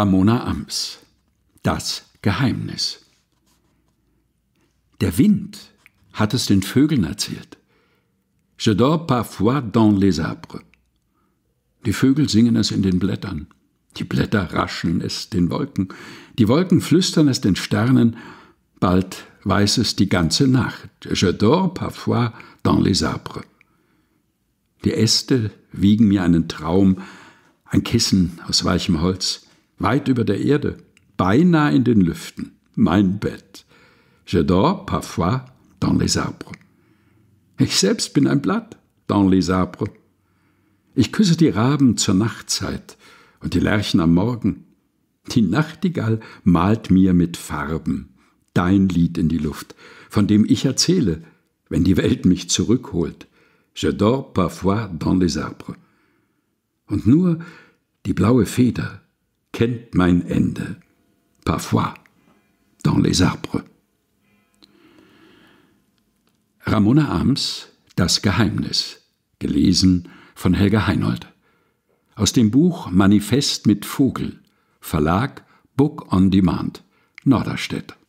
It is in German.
Ramona Ams. Das Geheimnis. Der Wind hat es den Vögeln erzählt. Je dors parfois dans les arbres. Die Vögel singen es in den Blättern. Die Blätter rascheln es den Wolken. Die Wolken flüstern es den Sternen. Bald weiß es die ganze Nacht. Je dors parfois dans les arbres. Die Äste wiegen mir einen Traum, ein Kissen aus weichem Holz weit über der Erde, beinahe in den Lüften, mein Bett. Je dors parfois dans les arbres. Ich selbst bin ein Blatt, dans les arbres. Ich küsse die Raben zur Nachtzeit und die Lerchen am Morgen. Die Nachtigall malt mir mit Farben dein Lied in die Luft, von dem ich erzähle, wenn die Welt mich zurückholt. Je dors parfois dans les arbres. Und nur die blaue Feder kennt mein Ende. Parfois, dans les arbres. Ramona Arms, Das Geheimnis, gelesen von Helga Heinold. Aus dem Buch Manifest mit Vogel, Verlag Book on Demand, Norderstedt.